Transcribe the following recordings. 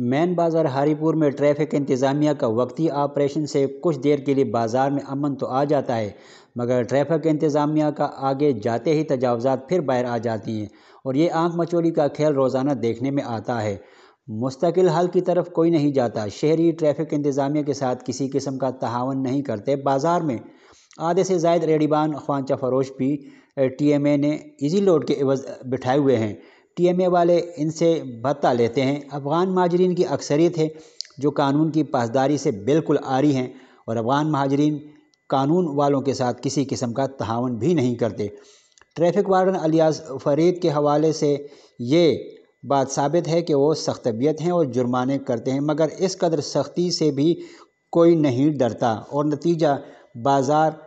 man बाजार हारीपुर में traffic इंतज़ामिया का वक्ती ऑपरेशन से कुछ देर के लिए बाज़ार में अमन तो आ जाता है मगर ट्रैफिक इंतज़ामिया का आगे जाते ही तजावज़ात फिर बाहर आ जाती हैं और ये आंख मचोली का खेल रोज़ाना देखने में आता है मुस्तकिल हल की तरफ कोई नहीं जाता शहरी ट्रैफिक इंतज़ामिया के साथ किसी किस्म का तहावन नहीं करते बाज़ार में आधे से जायद रेडीबान ख्वानचा फरोश भी टी एम ए ने इजी लोड के एवज बिठाए हुए हैं टी एम ए वाले इनसे भत्ता लेते हैं अफ़गान महाजरीन की अक्सरियत है जो कानून की पासदारी से बिल्कुल आरी हैं और अफ़गान महाजरीन कानून वालों के साथ किसी किस्म का तहावन भी नहीं करते ट्रैफिक वार्डन अलियाज फरीद के हवाले से ये बात साबित है कि वो सख्त तबीयत हैं और जुर्माने करते हैं मगर इस कदर सख्ती से भी कोई नहीं डरता और नतीजा बाज़ार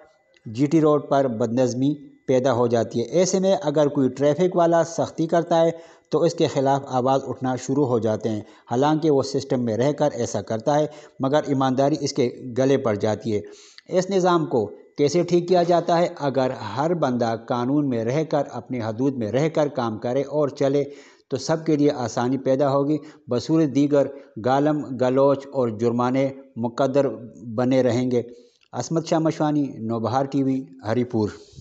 जीटी रोड पर बदनज़मी पैदा हो जाती है ऐसे में अगर कोई ट्रैफिक वाला सख्ती करता है तो इसके ख़िलाफ़ आवाज़ उठना शुरू हो जाते हैं हालांकि वो सिस्टम में रह कर ऐसा करता है मगर ईमानदारी इसके गले पड़ जाती है इस निज़ाम को कैसे ठीक किया जाता है अगर हर बंदा कानून में रह कर अपनी हदूद में रह कर काम करे और चले तो सब के लिए आसानी पैदा होगी बसूर दीगर गालम गलोच और जुर्माने मुकदर बने रहेंगे असमत शाह मशवानी नौबहार वी हरीपुर